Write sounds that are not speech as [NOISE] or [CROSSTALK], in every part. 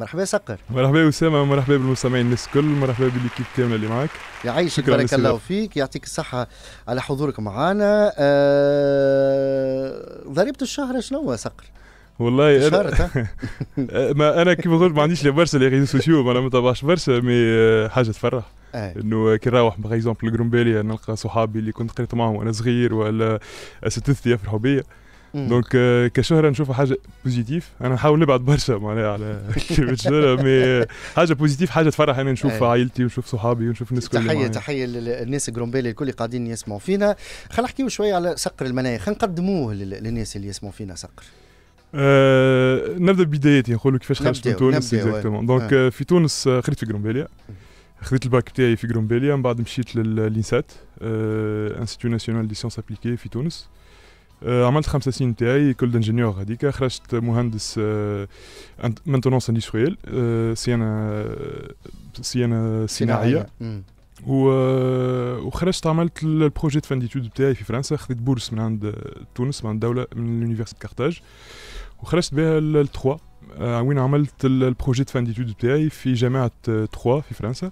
مرحبا سقر مرحبا اسامه مرحبا بالمستمعين الناس الكل مرحبا بالكيب كامله اللي معاك يعيشك بارك الله فيك يعطيك الصحه على حضورك معنا آه... ضريبه الشهر شنو هو سقر والله [LAUGHS] آه، انا ما انا كيما قلت ما عنديش برشا لي ريزو سوسيو انا ما تبعش برشا مي آه، حاجه تفرح آه. انه كي نروح باغ اكزومبل الجرومباليا نلقى صحابي اللي كنت قريت معاهم وانا صغير ولا اساتذتي يفرحوا بيا دونك euh, كشهره نشوفها حاجه بوزيتيف انا نحاول نبعد برشا معناها على مي [LAUGHS] حاجه بوزيتيف حاجه تفرح انا نشوف عائلتي ونشوف صحابي ونشوف الناس كلها تحيه تحيه للناس جرومبيلي الكل اللي قاعدين يسمعوا فينا خلينا نحكيو شويه على سقر خلينا نقدموه للناس اللي يسمعوا فينا سقر أه نبدا ببدايتي نقولوا كيفاش خرجت من تونس اكزاكتومون آه. دونك euh, في تونس آه، خريت في جرومبيليا خذيت الباك بتاعي في جرومبيليا من بعد مشيت للانسات انستيتو ناسيونال دي سيونس ابليكي في تونس آه، عملت خمسة سنين تاعي كل انجينيور هذيك خرجت مهندس مانتونونس آه، اندستريال آه، صيانه صيانه صناعيه و... وخرجت عملت البروجي فان ديتود تاعي في فرنسا خذيت بورس من عند تونس من عند الدوله من لونيفرسيتي كارتاج وخرجت بها 3 وين عملت البروجي فان ديتود تاعي في جامعه 3 في فرنسا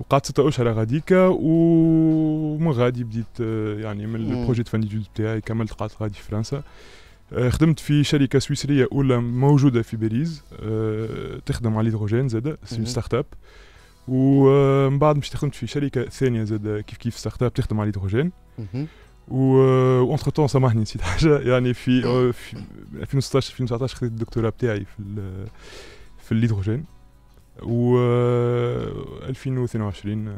وقعدت ستة اشهر غاديكا ومن غادي بديت آه، يعني من البروجي فان ديتود بتاعي كملت قعدت غادي في فرنسا آه، خدمت في شركة سويسرية أولى موجودة في باريس آه، تخدم على الهيدروجين زاد سي ستارت اب ومن بعد مشيت خدمت في شركة ثانية زاد كيف كيف ستارت اب تخدم على الهيدروجين و اونتر تون سامحني نسيت حاجة يعني في في 2016 2019 خديت الدكتوراه بتاعي في في الهيدروجين و 2022 آه،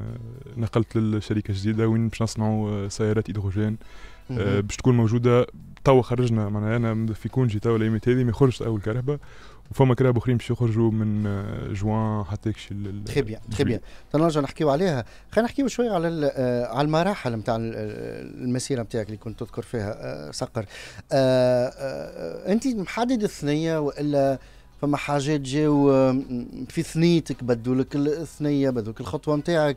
نقلت للشركه جديده وين باش نصنعوا آه، سيارات هيدروجين آه، باش تكون موجوده توا خرجنا معناها انا في كونجي توا الايامات هذه ما يخرجش اول كرهبه وفما كرهب اخرين باش يخرجوا من جوان حتى كشي يعني، تخي بيان يعني. تخي بيان نرجع نحكيو عليها خلينا نحكيو شويه على على المراحل نتاع المسيره نتاعك اللي كنت تذكر فيها صقر انت محدد الثنيه والا فما حاجات جاو آه، في ثنيتك لك الثنيه لك الخطوه نتاعك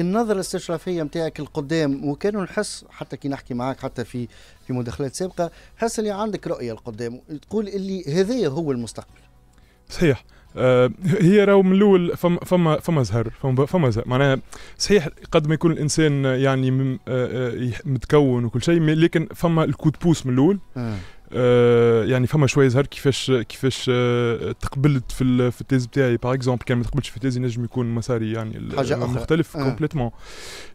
النظره آه، آه، الاستشرافيه نتاعك القدام وكانوا نحس حتى كي نحكي معاك حتى في في مداخلات سابقه حس اللي عندك رؤيه القدام تقول اللي هذايا هو المستقبل صحيح هي راهو من الاول فما فما فما زهر فما فما زهر معناها صحيح قد ما يكون الانسان يعني متكون وكل شيء لكن فما الكود بوس من الاول آه، يعني فما شويه زهر كيفاش كيفاش آه، تقبلت في في التيز بتاعي باغ اكزومبل كان ما تقبلتش في التيز ينجم يكون مساري يعني حاجة اخرى مختلف أه. كومبليتمون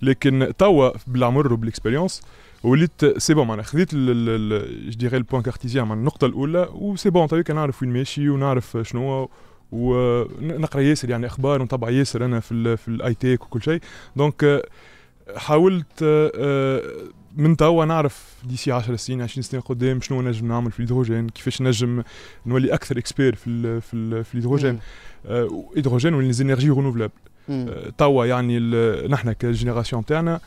لكن توا بالعمر وبالاكسبيريونس وليت سي بون معناها خذيت جو ديغي البوان كارتيزيان معناها النقطه الاولى وسي بون تو نعرف وين ماشي ونعرف شنو ونقرا ياسر يعني اخبار ونتابع ياسر انا في في الاي تيك e وكل شيء دونك آه، حاولت من توا نعرف ديسي 10 سنين 20 سنه قدام شنو نجم نعمل في الهيدروجين كيفاش نجم نولي اكثر اكسبير في الـ في الـ في الهيدروجين آه، الهيدروجين والانرجي رينوفلابل آه، توا يعني نحن كجينيراسيون تاعنا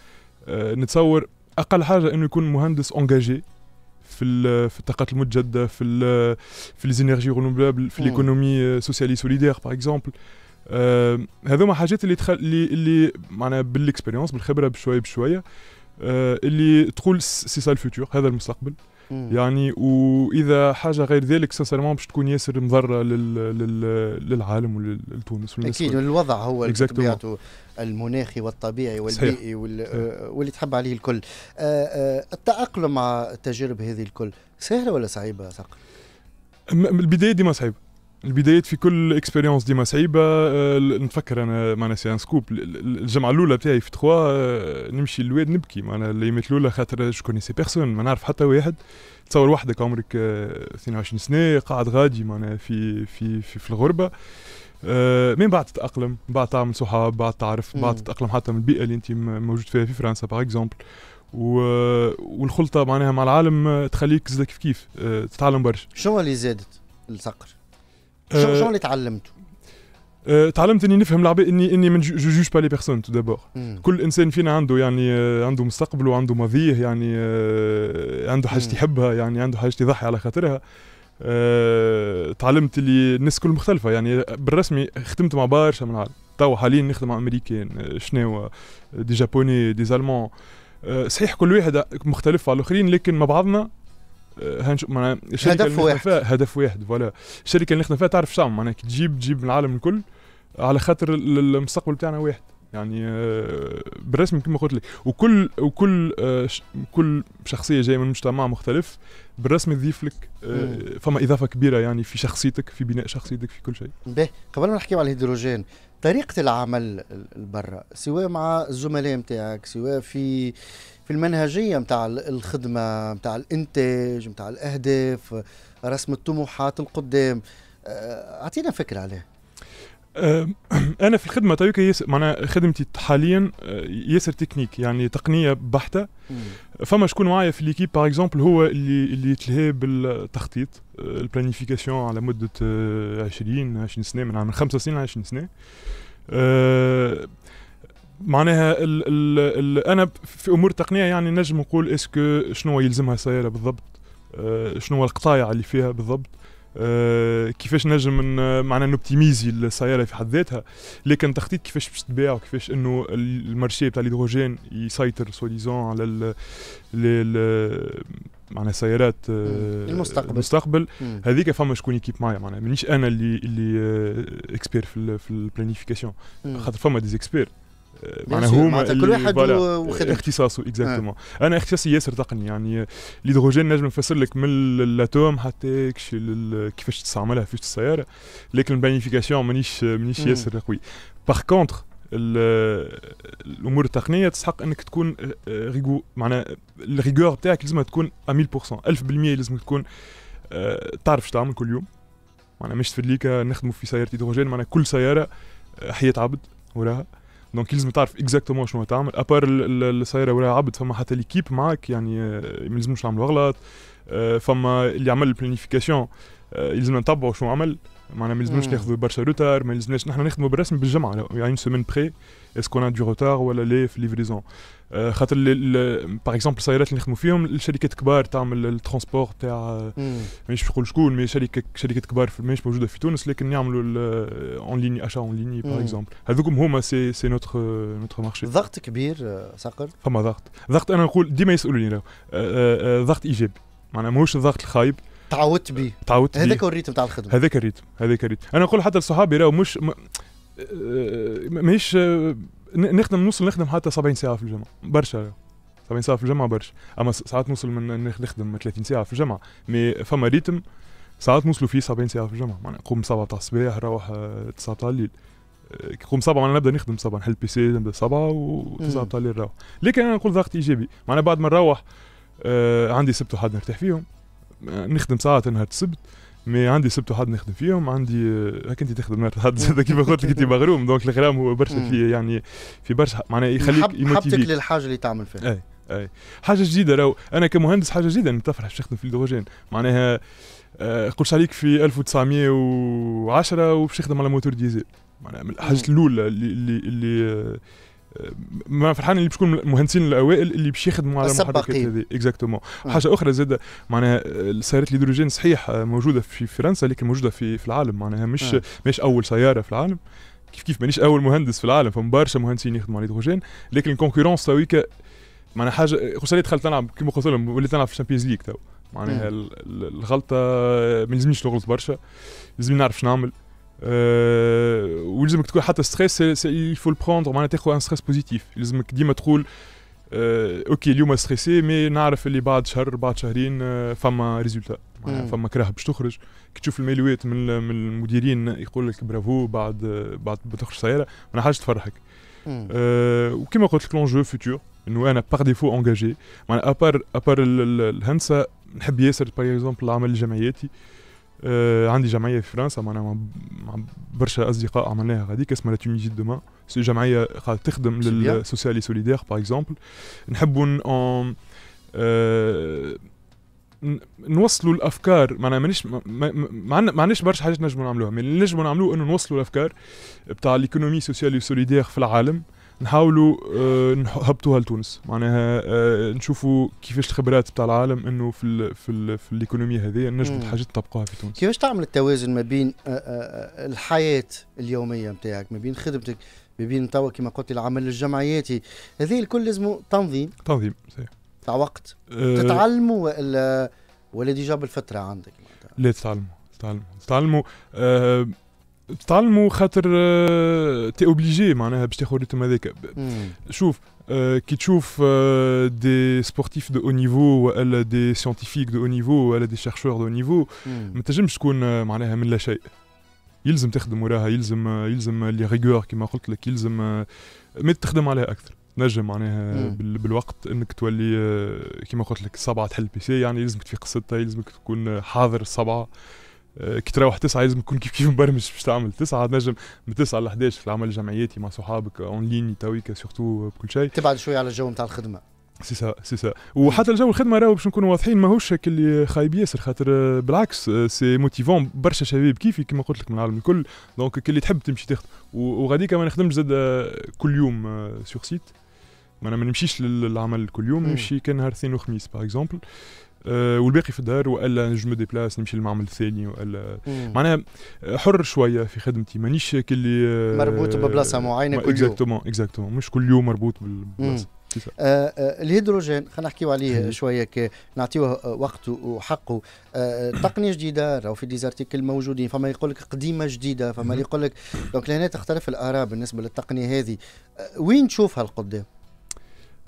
آه، نتصور اقل حاجه انه يكون مهندس انجاجي في في الطاقات المتجدده في الـ في ليزينيرجي رينوفلابل في ليكونومي سوسيالي سوليدير باغ اكزومبل هذوما حاجات اللي تخل... اللي اللي معناها بالاكسبيريونس بالخبره بشويه بشويه آه، اللي تقول سي سا الفوتور هذا المستقبل يعني واذا حاجه غير ذلك سانسيرمون باش تكون ياسر مضره للعالم ولتونس اكيد الوضع هو بطبيعته المناخي والطبيعي والبيئي آه، واللي تحب عليه الكل آه، التاقلم مع التجارب هذه الكل سهله ولا صعيبه؟ البدايه ديما صعيبه البدايات في كل اكسبيريونس ديما صعيبه آه، نفكر انا معنا سي ان سكوب الجمعه الاولى تاعي في تخوا آه، نمشي للواد نبكي معنا مات الاولى خاطر جو كونيسي بيرسون ما نعرف حتى واحد تصور وحدك عمرك 22 آه، سنه قاعد غادي معنا في في في, في الغربه من بعد تتاقلم بعد تعمل صحاب بعد تعرف بعد تتاقلم حتى من البيئه اللي انت موجود فيها في فرنسا باغ اكزومبل و... والخلطه معناها مع العالم تخليك زاد كيف كيف تتعلم برشا شنو اللي زادت الصقر شنو شنو اللي تعلمته؟ تعلمت اني نفهم العباد اني اني ما جوج با لي بيرسون تو دابور كل انسان فينا عنده يعني آه، عنده مستقبل وعنده ماضيه يعني آه، عنده حاجه يحبها يعني عنده حاجه يضحي على خاطرها آه، تعلمت اللي الناس كل مختلفه يعني بالرسمي خدمت مع برشا من العالم تو حاليا نخدم مع امريكان شناوا دي جابوني دي زالمون صحيح كل واحد مختلف على الاخرين لكن مع بعضنا هنشوف آه، معناها الشركه هدف واحد هدف واحد فوالا الشركه اللي نخدم فيها تعرف شنو معناها كي تجيب تجيب العالم الكل على خاطر المستقبل بتاعنا واحد يعني آه، بالرسم كما قلت لك وكل وكل آه، كل شخصيه جايه من مجتمع مختلف بالرسم يضيف لك آه، فما اضافه كبيره يعني في شخصيتك في بناء شخصيتك في كل شيء. باهي قبل ما نحكي على الهيدروجين طريقه العمل برا سواء مع الزملاء نتاعك سواء في في المنهجيه نتاع الخدمه نتاع الانتاج نتاع الاهداف رسم الطموحات القدام اعطينا فكره عليه. [CLEARS THROAT] انا في الخدمه تويك ياسر معناها خدمتي حاليا أه، ياسر تكنيك يعني تقنيه بحته فما شكون معايا في ليكيب باغ اكزومبل هو اللي اللي يتلهى بالتخطيط أه، البلانيفيكاسيون على مده 20 أه، 20 سنه من 5 سنين ل 20 سنه معناها الـ الـ الـ انا في امور تقنيه يعني نجم نقول اسكو شنو يلزمها السياره بالضبط شنو القطايع اللي فيها بالضبط آه، كيفاش نجم معنا نوبتيميزي السياره في حد ذاتها لكن تخطيط كيفاش باش تباع وكيفاش انه المارشي تاع الهيدروجين يسيطر ديزون على معنا سيارات آه، المستقبل المستقبل هذيك فما شكون يكيب معايا معناها مانيش انا اللي اللي اكسبير آه، في في البلانيفيكاسيون خاطر فما ديزيكسبير معناها هما كل واحد وخدمته اختصاصه اكزاكتومون آه. انا اختصاصي ياسر تقني يعني الهيدروجين نجم نفسر لك من الاتوم حتى كيفاش تستعملها في السياره لكن البانيفيكاسيون مانيش مانيش ياسر قوي باغ كونتخ الامور التقنيه تسحق انك تكون آه، آه، ريغو معناها الريغور تاعك لازم تكون 100% 1000% لازم تكون تعرف تعمل كل يوم معناها مش تفليك نخدموا في سياره هيدروجين معناها كل سياره حياه عبد وراها دونك لازم تعرف اكزاكتومون شنو تعمل ابار السياره وراها عبد فما حتى ليكيب معاك يعني ما يلزموش نعملوا غلط فما اللي عمل البلانيفيكاسيون يلزمنا نتبعوا شنو عمل معنا ما يلزمناش ناخذوا برشا روتار ما يلزمناش نحن نخدموا بالرسم بالجمعه يعني اون سيمين بخي اسكو انا دي روتار ولا لي في ليفريزون خاطر باغ اكزومبل السيارات اللي نخدموا فيهم الشركات كبار تعمل الترونسبور تاع مانيش نقول شكون مي شركه شركات كبار ماهيش موجوده في تونس لكن يعملوا اون ليني اشا اون ليني باغ اكزومبل هذوكم هما سي سي نوتر نوتر مارشي ضغط كبير صقر آه، فما ضغط ضغط انا نقول ديما يسالوني آه، آه، ضغط ايجابي معناها ماهوش الضغط الخايب تعودت بيه تعودت بيه هذاك هو الريتم تاع الخدمه هذاك الريتم هذاك الريتم انا نقول حتى لصحابي راهو مش ماهيش آه، نخدم نوصل نخدم حتى 70 ساعه في الجمعه برشا 70 ساعه في الجمعه برشا اما ساعات نوصل من نخدم 30 ساعه في الجمعه مي فما ريتم ساعات نوصلوا فيه 70 ساعه في الجمعه معناها نقوم 7 تاع الصباح نروح 9 آه، تاع الليل نقوم آه، 7 معناها نبدا نخدم 7 نحل بي سي نبدا 7 و9 تاع الليل نروح لكن انا نقول ضغط ايجابي معناها بعد ما نروح عندي سبت وحد نرتاح فيهم نخدم ساعات نهار السبت مي عندي سبت وحد نخدم فيهم عندي هاك انت تخدم نهار الحد كيف قلت لك انت [LAUGHS] مغروم دونك الغرام هو برشا في يعني في برشا معناها يخليك يموتيفيك حبتك للحاجه اللي تعمل فيها اي اي حاجه جديده راهو انا كمهندس حاجه جديده اني تفرح باش تخدم في الهيدروجين معناها آه، قلت عليك في 1910 وباش تخدم على موتور ديزل معناها من الحاجات الاولى اللي اللي, اللي آه، ما فرحان اللي باش يكون المهندسين الاوائل اللي باش يخدموا على المحركات هذه اكزاكتومون حاجه اخرى زاد معناها سيارات الهيدروجين صحيح موجوده في فرنسا لكن موجوده في في العالم معناها مش مش اول سياره في العالم كيف كيف مانيش اول مهندس في العالم فما برشا مهندسين يخدموا على الهيدروجين لكن الكونكورونس تويك معناها حاجه خصوصا دخلت نلعب كيما قلت لهم وليت نلعب في الشامبيونز ليغ تو معناها الغلطه ما يلزمنيش نغلط برشا لازمني نعرف شنو نعمل ولازمك euh, تكون حتى ستريس يفو البروندر معناها تاخذ ان ستريس بوزيتيف لازمك ديما تقول آه، اوكي اليوم ستريسي مي نعرف اللي بعد شهر بعد شهرين آه، فما ريزولتا فما كره باش تخرج كي تشوف الميلوات من من المديرين يقول لك برافو بعد بعد بتخرج سياره ما حاجه تفرحك آه، وكما قلت لك لونجو فيتور انه انا باغ ديفو انجاجي معناها ابار ابار الهندسه نحب ياسر باغ اكزومبل العمل الجمعياتي أه آه، عندي جمعيه في فرنسا معناها مع برشا اصدقاء عملناها غاديك اسمها لا تونيزي دوما سي جمعيه قاعده تخدم للسوسيالي سوليدير باغ اكزومبل نحبوا آه، نوصلوا الافكار معنا مانيش ما عندناش برشا حاجات نجموا نعملوها مي اللي نجموا نعملوه انه نوصلوا الافكار بتاع ليكونومي سوسيال سوليدير في العالم نحاولوا آه، نهبطوها لتونس معناها آه، نشوفوا كيفاش الخبرات بتاع العالم انه في الـ في الـ في الايكونومي هذه نجموا حاجات تطبقوها في تونس كيفاش تعمل التوازن ما بين آه، الحياه اليوميه نتاعك ما بين خدمتك ما بين توا كما قلت العمل الجمعياتي هذه الكل لازم تنظيم تنظيم صحيح تاع وقت أه تتعلموا ولا ولا ديجا بالفتره عندك لا تتعلموا تتعلموا تتعلموا أه تعلموا خاطر آه، تي اوبليجي معناها باش تاخذ الريتم هذاك شوف آه، كي تشوف دي سبورتيف دو او نيفو ولا دي سيانتيفيك دو او نيفو ولا دي شيرشور دو او نيفو ما تنجمش تكون آه، معناها من لا شيء يلزم تخدم وراها يلزم يلزم لي ريغور كيما قلت لك يلزم ما تخدم عليها اكثر نجم معناها بالوقت انك تولي كيما قلت لك سبعه تحل بي سي يعني يلزمك تفيق سته يلزمك تكون حاضر سبعه آه، كي تروح تسعه لازم تكون كيف كيف مبرمج باش تعمل تسعه نجم من تسعه ل 11 في العمل الجمعياتي مع صحابك اون آه، لين تويكا سورتو آه، بكل شيء تبعد شويه على الجو نتاع الخدمه سي سا سي سا وحتى الجو الخدمه راهو باش نكونوا واضحين ماهوش اللي خايب ياسر خاطر بالعكس سي موتيفون برشا شباب كيفي كما قلت لك من العالم الكل دونك كي اللي تحب تمشي تخدم وغادي كمان نخدمش زاد كل يوم سيغ سيت ما نمشيش للعمل كل يوم نمشي كان نهار اثنين وخميس باغ اكزومبل أه والباقي في الدار والا نجم ديبلاس نمشي للمعمل الثاني والا معناها حر شويه في خدمتي مانيش كلي آه، مربوط ببلاصه معينه كل يوم اكزاكتومون اكزاكتومون مش كل يوم مربوط بالبلاصه آه،, آه الهيدروجين خلينا نحكيو عليه شويه نعطيوه آه، وقته وحقه آه تقنيه جديده راهو في ديزارتيكل موجودين فما يقول لك قديمه جديده فما اللي يقول لك دونك لهنا تختلف الاراء بالنسبه للتقنيه هذه آه وين تشوفها القدام؟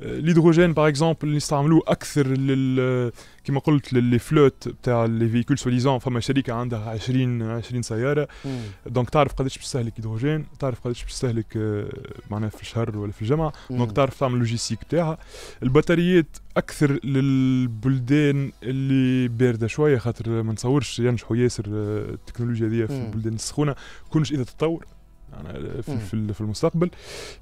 الهيدروجين باغ اكزومبل نستعملوه اكثر لل كما قلت للي فلوت تاع لي فيكول ديزون فما شركه عندها 20 20 سياره دونك تعرف قداش بتستهلك هيدروجين تعرف قداش بتستهلك معناها في الشهر ولا في الجمعه دونك تعرف تعمل لوجيستيك تاعها البطاريات اكثر للبلدان اللي بارده شويه خاطر ما نصورش ينجحوا ياسر التكنولوجيا هذه في البلدان السخونه كونش اذا تطور يعني في, في, في المستقبل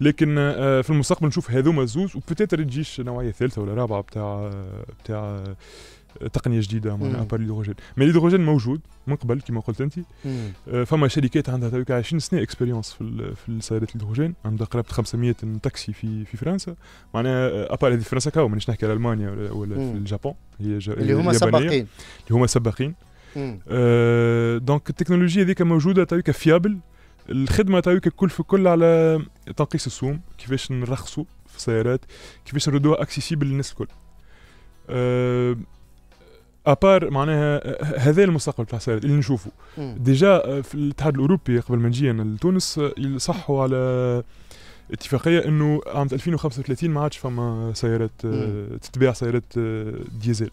لكن آه، في المستقبل نشوف هذوما زوز وبتيتر تجيش نوعيه ثالثه ولا رابعه بتاع بتاع آه، تقنيه جديده من ابار الهيدروجين مي الهيدروجين موجود من قبل كما قلت انت آه، فما شركات عندها 20 سنه اكسبيريونس في في سيارات الهيدروجين عندها قرابه 500 تاكسي في في فرنسا معناها ابار هذه فرنسا كاو مانيش نحكي على المانيا ولا, ولا في اليابان هي اللي هما سباقين اللي هما سباقين دونك التكنولوجيا هذيك موجوده فيابل الخدمه تاعوك ككل في الكل على تنقيس السوم كيفاش نرخصوا في السيارات كيفاش نردوها اكسيسيبل للناس الكل أه ابار معناها هذا المستقبل تاع السيارات اللي نشوفه ديجا آه، في الاتحاد الاوروبي قبل ما نجي لتونس آه، صحوا على اتفاقيه انه عام 2035 ما عادش فما سيارات آه، تتباع سيارات ديزل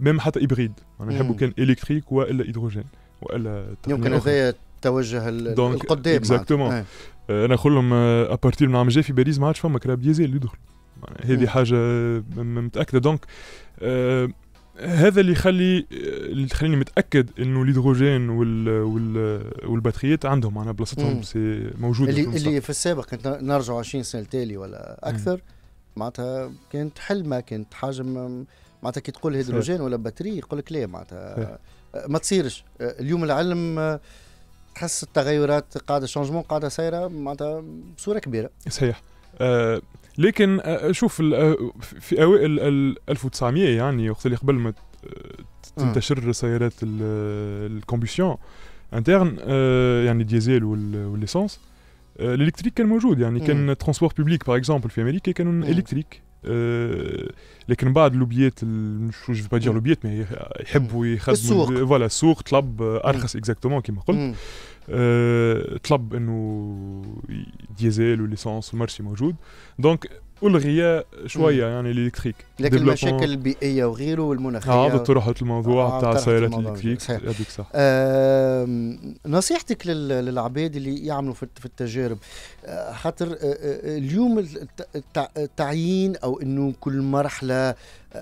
ميم حتى ابريد معناها نحبوا كان الكتريك والا هيدروجين والا يمكن هذايا توجه القدام اكزاكتومون إيه. euh, انا نقول لهم ابارتير آه، من عام الجاي في باريس ما عادش فما كراب ديزل اللي يدخل يعني هذه إيه. حاجه متاكده دونك آه، هذا اللي يخلي آه، اللي يخليني متاكد انه الهيدروجين وال وال والباتريات عندهم انا بلاصتهم إيه. سي موجوده اللي, في اللي في السابق كنت نرجعوا 20 سنه تالي ولا اكثر معناتها كانت حلمه كانت حاجه معناتها كي تقول هيدروجين ولا باتري يقول لك لا معناتها ما تصيرش اليوم العلم تحس التغيرات قاعده شونجمون قاعده سايره معناتها بصوره كبيره صحيح أه لكن آه، شوف آه، في اوائل 1900 يعني وقت اللي قبل ما تنتشر سيارات الكومبيسيون انترن آه، يعني ديزل والليسونس الالكتريك كان موجود يعني كان ترونسبور بوبليك باغ اكزومبل في امريكا كانوا الكتريك Euh, لكن بعد لوبيات شو جو با دير لوبيات مي يحبوا يخدموا فوالا السوق طلب ارخص اكزاكتومون كيما قلت euh، طلب انه ديزيل وليسونس والمارشي موجود دونك والغياء شويه يعني الالكتريك لكن المشاكل البيئيه وغيره والمناخيه هذا آه، طرحت الموضوع آه، بتاع السيارات الالكتريك هذيك صح نصيحتك للعباد اللي يعملوا في التجارب آه، خاطر اليوم التعيين او انه كل مرحله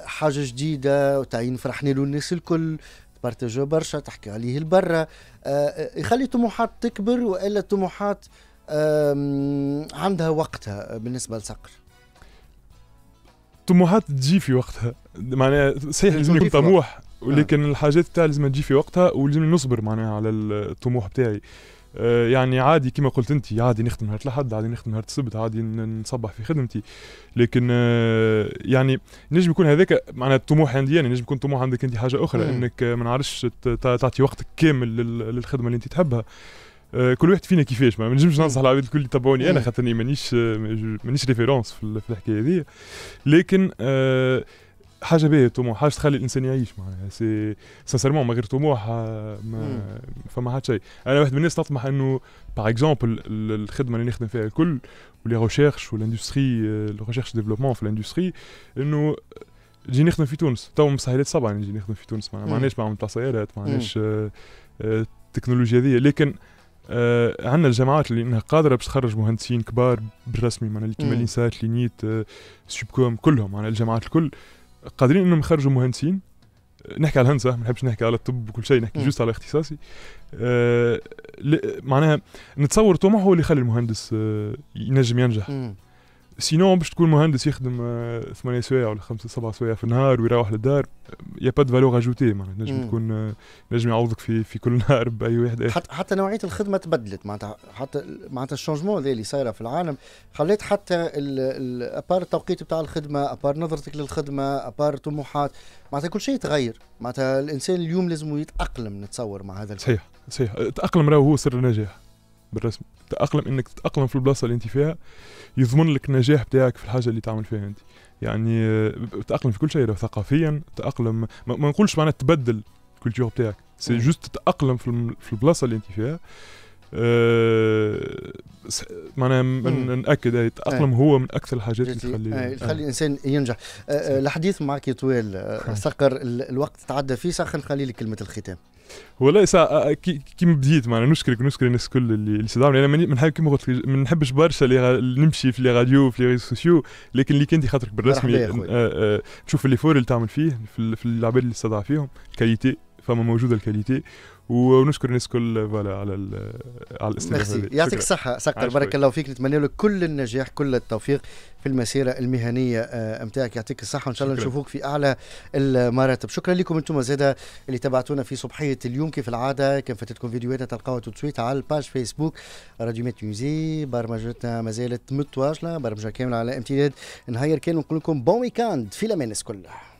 حاجه جديده وتعيين فرحنا له الناس الكل بارتاجو برشا تحكي عليه البرة يخلي طموحات تكبر والا طموحات عندها وقتها بالنسبه لصقر الطموحات تجي في وقتها معناها صحيح لازم يكون طموح نعم. ولكن آه. الحاجات تاعي لازم تجي في وقتها ولازم نصبر معناها على الطموح بتاعي آه يعني عادي كما قلت انت عادي نخدم نهار الاحد عادي نخدم نهار السبت عادي نصبح في خدمتي لكن آه يعني نجم يكون هذاك معناها الطموح عندي يعني نجم يكون طموح عندك انت حاجه اخرى مم. انك ما نعرفش تعطي وقتك كامل للخدمه اللي انت تحبها آه، كل واحد فينا كيفاش ما نجمش ننصح العباد الكل يتبعوني انا خاطر آه، مانيش مانيش ريفيرونس في الحكايه هذه لكن آه، حاجه باهيه الطموح حاجه تخلي الانسان يعيش معناها سي سانسيرمون من غير طموح ما فما حتى شيء انا واحد من الناس تطمح انه باغ اكزومبل الخدمه اللي نخدم فيها الكل ولي ريشيرش والاندستري غوشيرش ديفلوبمون في الاندستري انه نجي نخدم في تونس تو مسهلات سبعه نجي نخدم في تونس ما معناش معهم سيارات ما عندناش التكنولوجيا هذه لكن آه عندنا الجامعات اللي انها قادره باش تخرج مهندسين كبار بالرسمي معناها كيما اللي لينيت آه سوبكوم كلهم معناها الجامعات الكل قادرين انهم يخرجوا مهندسين آه، نحكي على الهندسه ما نحبش نحكي على الطب وكل شيء نحكي جوست على اختصاصي آه معناها نتصور طموح هو اللي يخلي المهندس آه ينجم ينجح مم. سينون باش تكون مهندس يخدم آه، ثمانية سوايع ولا خمسة سبعة سوايع في النهار ويروح للدار يا با فالور اجوتي معناتها نجم تكون آه، نجم يعوضك في في كل نهار باي واحد حتى حتى نوعية الخدمة تبدلت معناتها حتى معناتها الشونجمون اللي, اللي صايرة في العالم خليت حتى ابار التوقيت بتاع الخدمة ابار نظرتك للخدمة ابار طموحات معناتها كل شيء تغير معناتها الانسان اليوم لازم يتأقلم نتصور مع هذا صحيح صحيح التأقلم راهو هو سر النجاح بالرسم تأقلم انك تتأقلم في البلاصة اللي انت فيها يضمن لك النجاح بتاعك في الحاجة اللي تعمل فيها انت يعني آه، تأقلم في كل شيء ثقافيا تأقلم ما, ما نقولش معناها تبدل الكولتور بتاعك سي جوست تتأقلم في البلاصة اللي انت فيها أه معناها ناكد التاقلم آه. هو من اكثر الحاجات اللي تخلي آه، يخلي الانسان الانسان ينجح الحديث معك طويل [LAUGHS] صقر الوقت تعدى فيه صقر نخلي لك كلمه الختام والله سا آه، كيما بديت معنا نشكرك نشكر الناس الكل اللي اللي صدعوني يعني انا ما نحب كيما قلت ما نحبش برشا اللي غ... نمشي في لي راديو في لي ريزو سوسيو لكن اللي كنتي خاطرك بالرسمي آه، آه، تشوف اللي فور اللي تعمل فيه في, العباد اللي صدع فيهم الكاليتي فما موجوده الكاليتي ونشكر الناس كل فوالا على على الاستضافه يعطيك الصحه سكر بارك الله فيك نتمنى لك كل النجاح كل التوفيق في المسيره المهنيه نتاعك آه، يعطيك الصحه وان شاء الله نشوفوك في اعلى المراتب شكرا لكم انتم زاده اللي تابعتونا في صبحيه اليوم كيف العاده كان فاتتكم فيديوهاتنا تلقاوها توت على الباج فيسبوك راديو ميت ميوزي برمجتنا ما زالت متواصله برمجه كامله على امتداد نهير كان ونقول لكم بون ويكاند في الامانس كلها